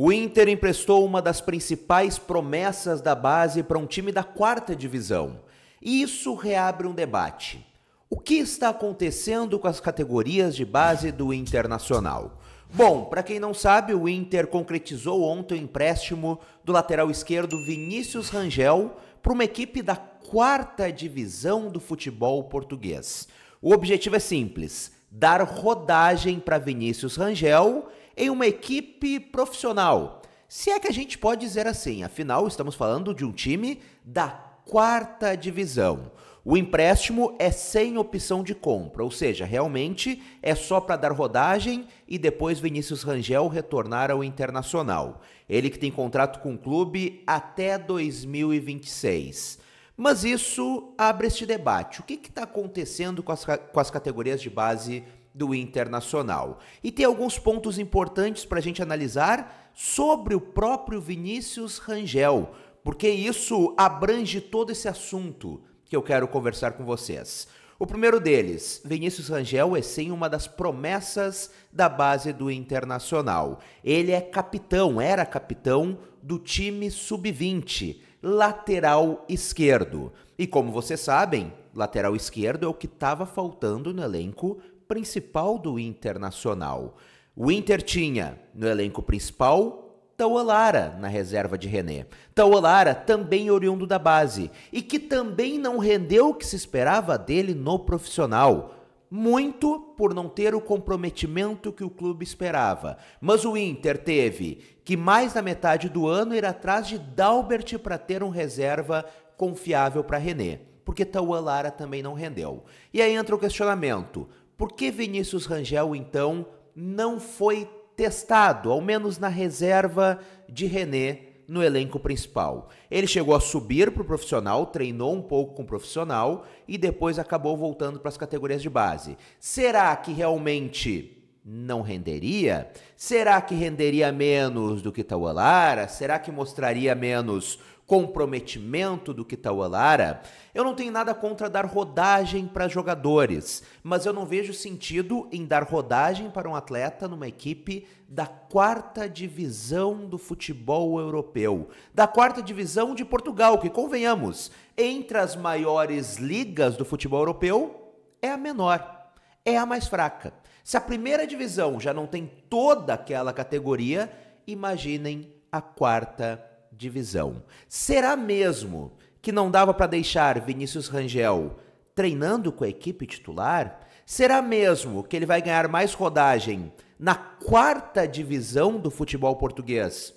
O Inter emprestou uma das principais promessas da base para um time da quarta divisão. E isso reabre um debate. O que está acontecendo com as categorias de base do Internacional? Bom, para quem não sabe, o Inter concretizou ontem o empréstimo do lateral esquerdo Vinícius Rangel para uma equipe da quarta divisão do futebol português. O objetivo é simples: dar rodagem para Vinícius Rangel em uma equipe profissional. Se é que a gente pode dizer assim, afinal, estamos falando de um time da quarta divisão. O empréstimo é sem opção de compra, ou seja, realmente é só para dar rodagem e depois Vinícius Rangel retornar ao Internacional. Ele que tem contrato com o clube até 2026. Mas isso abre este debate. O que está acontecendo com as, com as categorias de base do Internacional. E tem alguns pontos importantes para a gente analisar sobre o próprio Vinícius Rangel, porque isso abrange todo esse assunto que eu quero conversar com vocês. O primeiro deles, Vinícius Rangel é sim uma das promessas da base do Internacional. Ele é capitão, era capitão do time sub-20, lateral esquerdo. E como vocês sabem, lateral esquerdo é o que estava faltando no elenco principal do Internacional. O Inter tinha no elenco principal Tauolara na reserva de René. Tauolara também oriundo da base e que também não rendeu o que se esperava dele no profissional. Muito por não ter o comprometimento que o clube esperava. Mas o Inter teve que mais da metade do ano ir atrás de Dalbert para ter um reserva confiável para René, porque Tauolara também não rendeu. E aí entra o questionamento: por que Vinícius Rangel, então, não foi testado, ao menos na reserva de René no elenco principal? Ele chegou a subir para o profissional, treinou um pouco com o profissional e depois acabou voltando para as categorias de base. Será que realmente não renderia? Será que renderia menos do que Taualara? Será que mostraria menos comprometimento do Kitawalara, eu não tenho nada contra dar rodagem para jogadores, mas eu não vejo sentido em dar rodagem para um atleta numa equipe da quarta divisão do futebol europeu, da quarta divisão de Portugal, que convenhamos, entre as maiores ligas do futebol europeu, é a menor, é a mais fraca. Se a primeira divisão já não tem toda aquela categoria, imaginem a quarta divisão divisão. Será mesmo que não dava para deixar Vinícius Rangel treinando com a equipe titular? Será mesmo que ele vai ganhar mais rodagem na quarta divisão do futebol português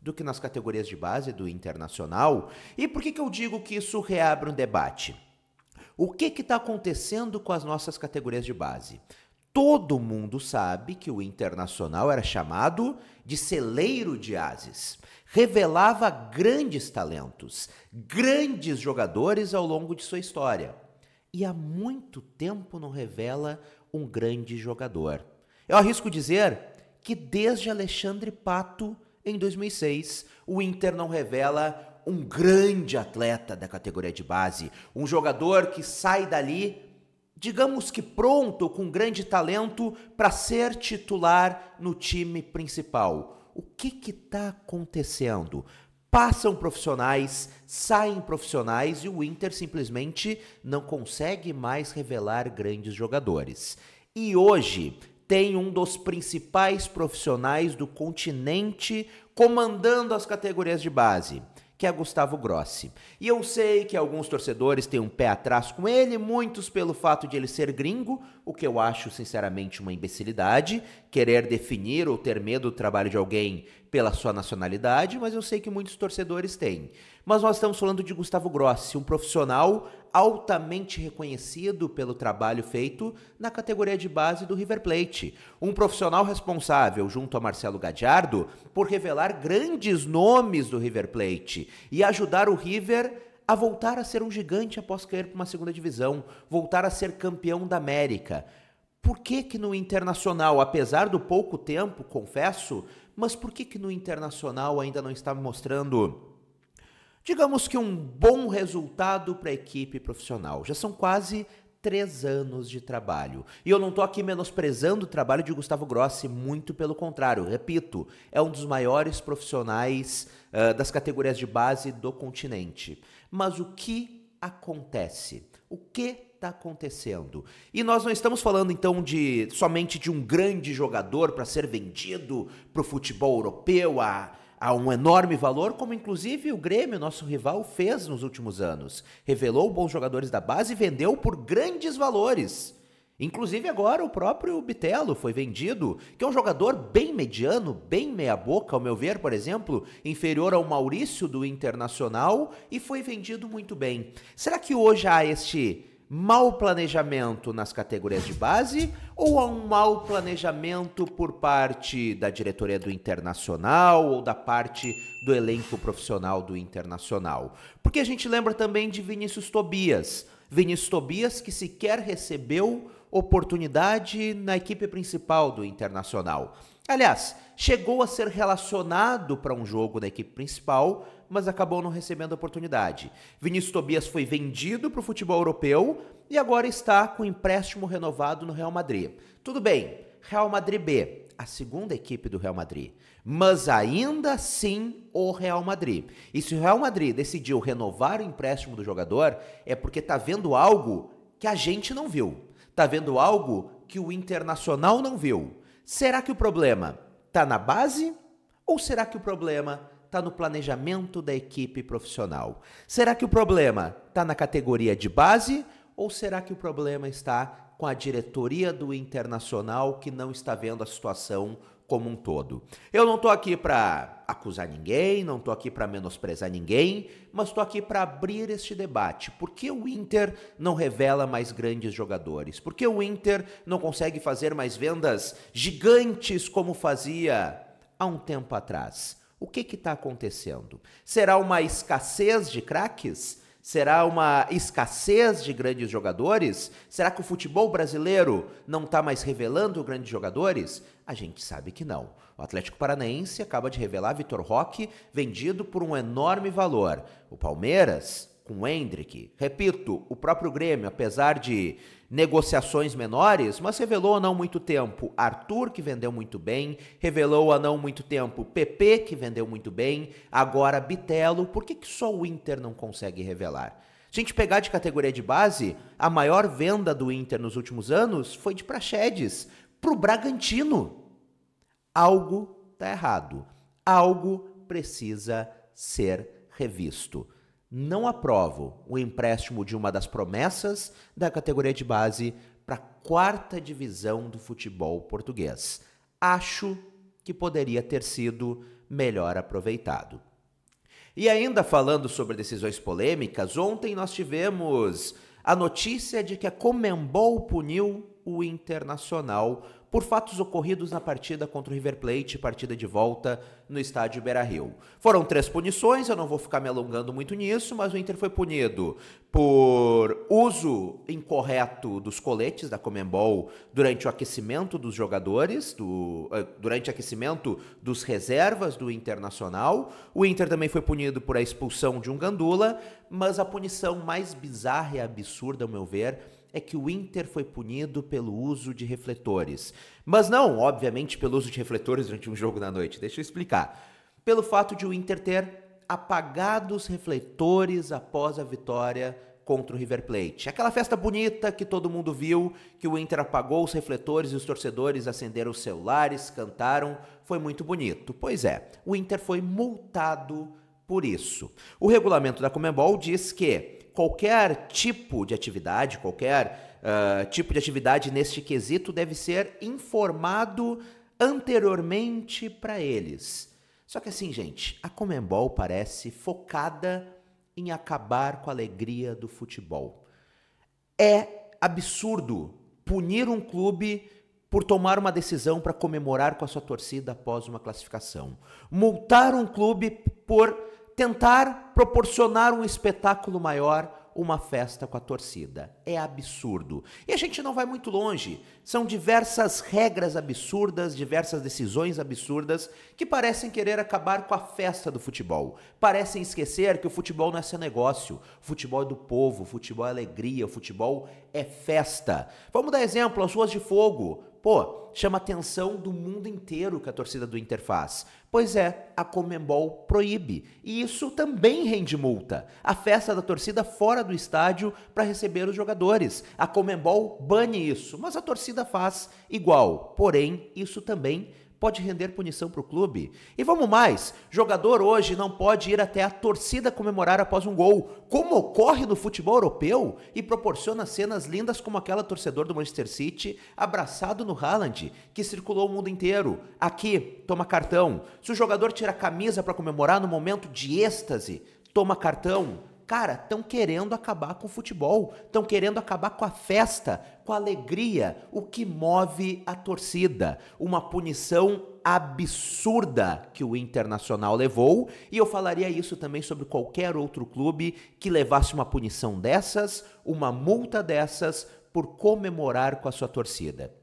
do que nas categorias de base do Internacional? E por que, que eu digo que isso reabre um debate? O que está acontecendo com as nossas categorias de base? Todo mundo sabe que o Internacional era chamado de celeiro de ases. Revelava grandes talentos, grandes jogadores ao longo de sua história. E há muito tempo não revela um grande jogador. Eu arrisco dizer que desde Alexandre Pato, em 2006, o Inter não revela um grande atleta da categoria de base, um jogador que sai dali digamos que pronto, com grande talento para ser titular no time principal. O que está acontecendo? Passam profissionais, saem profissionais e o Inter simplesmente não consegue mais revelar grandes jogadores. E hoje tem um dos principais profissionais do continente comandando as categorias de base que é Gustavo Grossi. E eu sei que alguns torcedores têm um pé atrás com ele, muitos pelo fato de ele ser gringo, o que eu acho sinceramente uma imbecilidade, querer definir ou ter medo do trabalho de alguém pela sua nacionalidade, mas eu sei que muitos torcedores têm. Mas nós estamos falando de Gustavo Grossi, um profissional altamente reconhecido pelo trabalho feito na categoria de base do River Plate. Um profissional responsável, junto a Marcelo Gadiardo, por revelar grandes nomes do River Plate e ajudar o River a voltar a ser um gigante após cair para uma segunda divisão, voltar a ser campeão da América. Por que que no Internacional, apesar do pouco tempo, confesso, mas por que que no Internacional ainda não está mostrando Digamos que um bom resultado para a equipe profissional. Já são quase três anos de trabalho. E eu não estou aqui menosprezando o trabalho de Gustavo Grossi, muito pelo contrário. Repito, é um dos maiores profissionais uh, das categorias de base do continente. Mas o que acontece? O que está acontecendo. E nós não estamos falando então de somente de um grande jogador para ser vendido para o futebol europeu, a a um enorme valor, como inclusive o Grêmio, nosso rival, fez nos últimos anos. Revelou bons jogadores da base e vendeu por grandes valores. Inclusive agora o próprio Bitelo foi vendido, que é um jogador bem mediano, bem meia-boca, ao meu ver, por exemplo, inferior ao Maurício do Internacional, e foi vendido muito bem. Será que hoje há este mau planejamento nas categorias de base ou há um mau planejamento por parte da diretoria do Internacional ou da parte do elenco profissional do Internacional? Porque a gente lembra também de Vinícius Tobias. Vinícius Tobias que sequer recebeu oportunidade na equipe principal do Internacional. Aliás, chegou a ser relacionado para um jogo da equipe principal, mas acabou não recebendo oportunidade. Vinícius Tobias foi vendido para o futebol europeu e agora está com empréstimo renovado no Real Madrid. Tudo bem, Real Madrid B, a segunda equipe do Real Madrid, mas ainda assim o Real Madrid. E se o Real Madrid decidiu renovar o empréstimo do jogador, é porque está vendo algo que a gente não viu. Está vendo algo que o Internacional não viu. Será que o problema está na base ou será que o problema está no planejamento da equipe profissional. Será que o problema está na categoria de base ou será que o problema está com a diretoria do internacional que não está vendo a situação como um todo? Eu não estou aqui para acusar ninguém, não estou aqui para menosprezar ninguém, mas estou aqui para abrir este debate. Por que o Inter não revela mais grandes jogadores? Por que o Inter não consegue fazer mais vendas gigantes como fazia há um tempo atrás? O que está acontecendo? Será uma escassez de craques? Será uma escassez de grandes jogadores? Será que o futebol brasileiro não está mais revelando grandes jogadores? A gente sabe que não. O Atlético Paranaense acaba de revelar Vitor Roque, vendido por um enorme valor. O Palmeiras com o Hendrick. Repito, o próprio Grêmio, apesar de negociações menores, mas revelou há não muito tempo Arthur, que vendeu muito bem, revelou há não muito tempo PP, que vendeu muito bem, agora Bitelo. Por que, que só o Inter não consegue revelar? Se a gente pegar de categoria de base, a maior venda do Inter nos últimos anos foi de Praxedes para o Bragantino. Algo tá errado. Algo precisa ser revisto não aprovo o empréstimo de uma das promessas da categoria de base para a quarta divisão do futebol português. Acho que poderia ter sido melhor aproveitado. E ainda falando sobre decisões polêmicas, ontem nós tivemos a notícia de que a Comembol puniu o Internacional por fatos ocorridos na partida contra o River Plate, partida de volta no estádio Beira-Rio. Foram três punições, eu não vou ficar me alongando muito nisso, mas o Inter foi punido por uso incorreto dos coletes da Comembol durante o aquecimento dos jogadores, do, eh, durante o aquecimento dos reservas do Internacional. O Inter também foi punido por a expulsão de um gandula, mas a punição mais bizarra e absurda, ao meu ver, é que o Inter foi punido pelo uso de refletores. Mas não, obviamente, pelo uso de refletores durante um jogo na noite, deixa eu explicar. Pelo fato de o Inter ter apagado os refletores após a vitória contra o River Plate. Aquela festa bonita que todo mundo viu, que o Inter apagou os refletores e os torcedores acenderam os celulares, cantaram, foi muito bonito. Pois é, o Inter foi multado por isso. O regulamento da Comembol diz que qualquer tipo de atividade, qualquer uh, tipo de atividade neste quesito deve ser informado anteriormente para eles. Só que assim, gente, a Comembol parece focada em acabar com a alegria do futebol. É absurdo punir um clube por tomar uma decisão para comemorar com a sua torcida após uma classificação. Multar um clube por tentar proporcionar um espetáculo maior, uma festa com a torcida. É absurdo. E a gente não vai muito longe. São diversas regras absurdas, diversas decisões absurdas que parecem querer acabar com a festa do futebol. Parecem esquecer que o futebol não é seu negócio. O futebol é do povo, o futebol é alegria, o futebol é festa. Vamos dar exemplo: as ruas de fogo pô, chama atenção do mundo inteiro que a torcida do Inter faz. Pois é, a Comembol proíbe. E isso também rende multa. A festa da torcida fora do estádio para receber os jogadores. A Comembol bane isso, mas a torcida faz igual. Porém, isso também pode render punição para o clube. E vamos mais: jogador hoje não pode ir até a torcida comemorar após um gol, como ocorre no futebol europeu e proporciona cenas lindas como aquela torcedor do Manchester City abraçado no Haaland, que circulou o mundo inteiro. Aqui, toma cartão. Se o jogador tira a camisa para comemorar no momento de êxtase, toma cartão Cara, estão querendo acabar com o futebol, estão querendo acabar com a festa, com a alegria, o que move a torcida. Uma punição absurda que o Internacional levou, e eu falaria isso também sobre qualquer outro clube que levasse uma punição dessas, uma multa dessas, por comemorar com a sua torcida.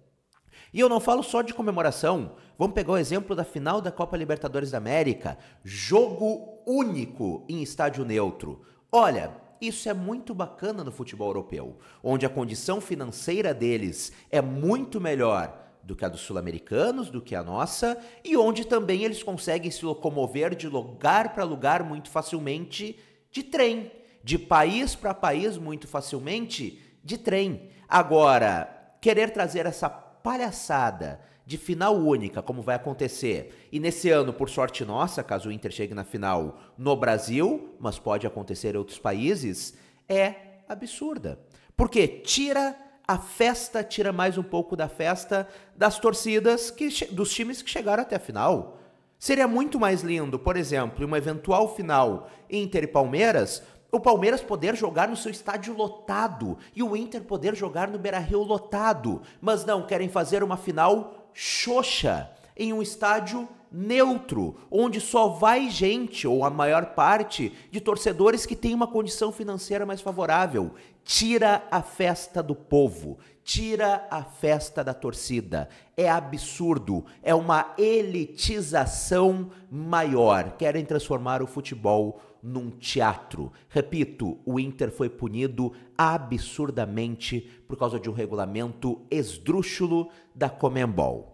E eu não falo só de comemoração. Vamos pegar o exemplo da final da Copa Libertadores da América, jogo único em estádio neutro. Olha, isso é muito bacana no futebol europeu, onde a condição financeira deles é muito melhor do que a dos sul-americanos, do que a nossa, e onde também eles conseguem se locomover de lugar para lugar muito facilmente de trem, de país para país muito facilmente de trem. Agora, querer trazer essa palhaçada de final única, como vai acontecer. E nesse ano, por sorte nossa, caso o Inter chegue na final no Brasil, mas pode acontecer em outros países, é absurda. Porque tira a festa, tira mais um pouco da festa das torcidas que, dos times que chegaram até a final. Seria muito mais lindo, por exemplo, em uma eventual final Inter e Palmeiras, o Palmeiras poder jogar no seu estádio lotado e o Inter poder jogar no Beira-Rio lotado, mas não querem fazer uma final xoxa, em um estádio neutro, onde só vai gente, ou a maior parte, de torcedores que tem uma condição financeira mais favorável. Tira a festa do povo, tira a festa da torcida. É absurdo, é uma elitização maior. Querem transformar o futebol num teatro. Repito, o Inter foi punido absurdamente por causa de um regulamento esdrúxulo da Comembol.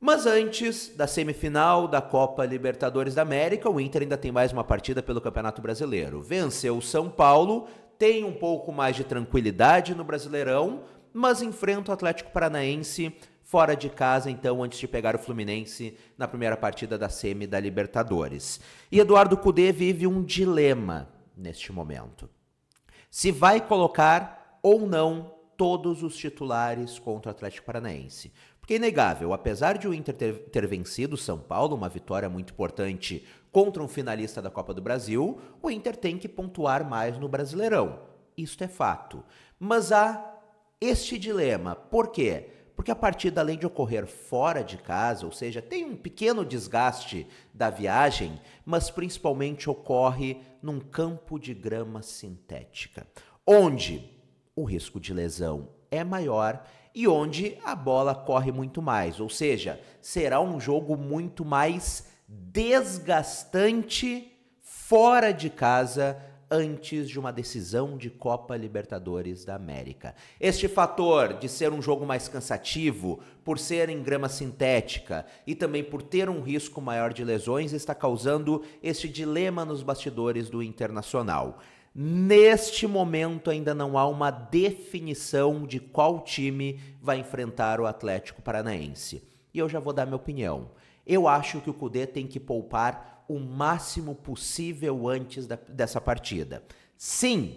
Mas antes da semifinal da Copa Libertadores da América, o Inter ainda tem mais uma partida pelo Campeonato Brasileiro. Venceu o São Paulo tem um pouco mais de tranquilidade no Brasileirão, mas enfrenta o Atlético Paranaense fora de casa, então, antes de pegar o Fluminense na primeira partida da semi da Libertadores. E Eduardo Cudê vive um dilema neste momento. Se vai colocar ou não todos os titulares contra o Atlético Paranaense. Porque é inegável, apesar de o Inter ter, ter vencido o São Paulo, uma vitória muito importante contra um finalista da Copa do Brasil, o Inter tem que pontuar mais no Brasileirão. Isto é fato. Mas há este dilema. Por quê? Porque a partida, além de ocorrer fora de casa, ou seja, tem um pequeno desgaste da viagem, mas principalmente ocorre num campo de grama sintética, onde o risco de lesão é maior e onde a bola corre muito mais. Ou seja, será um jogo muito mais desgastante fora de casa antes de uma decisão de Copa Libertadores da América. Este fator de ser um jogo mais cansativo, por ser em grama sintética e também por ter um risco maior de lesões, está causando este dilema nos bastidores do Internacional. Neste momento ainda não há uma definição de qual time vai enfrentar o Atlético Paranaense. E eu já vou dar minha opinião. Eu acho que o Cudê tem que poupar o máximo possível antes da, dessa partida. Sim,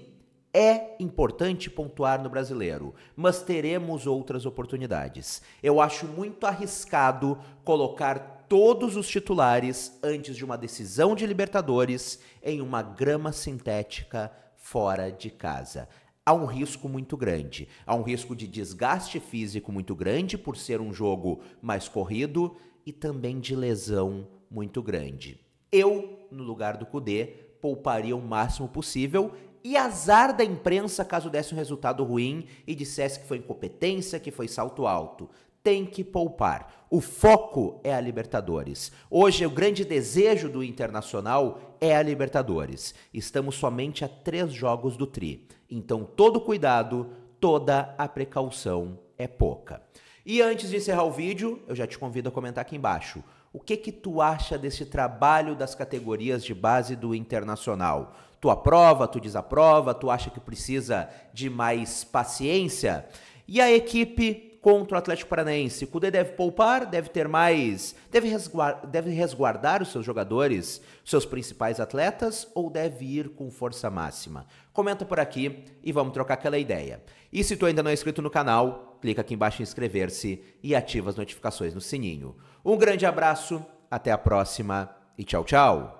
é importante pontuar no brasileiro, mas teremos outras oportunidades. Eu acho muito arriscado colocar todos os titulares antes de uma decisão de Libertadores em uma grama sintética fora de casa. Há um risco muito grande. Há um risco de desgaste físico muito grande por ser um jogo mais corrido e também de lesão muito grande. Eu, no lugar do Kudê, pouparia o máximo possível e azar da imprensa caso desse um resultado ruim e dissesse que foi incompetência, que foi salto alto tem que poupar. O foco é a Libertadores. Hoje, o grande desejo do Internacional é a Libertadores. Estamos somente a três jogos do Tri. Então, todo cuidado, toda a precaução é pouca. E antes de encerrar o vídeo, eu já te convido a comentar aqui embaixo. O que que tu acha desse trabalho das categorias de base do Internacional? Tu aprova, tu desaprova, tu acha que precisa de mais paciência? E a equipe contra o Atlético Paranaense. O Cudê deve poupar, deve ter mais, deve, resguar, deve resguardar os seus jogadores, seus principais atletas, ou deve ir com força máxima? Comenta por aqui e vamos trocar aquela ideia. E se tu ainda não é inscrito no canal, clica aqui embaixo em inscrever-se e ativa as notificações no sininho. Um grande abraço, até a próxima e tchau, tchau!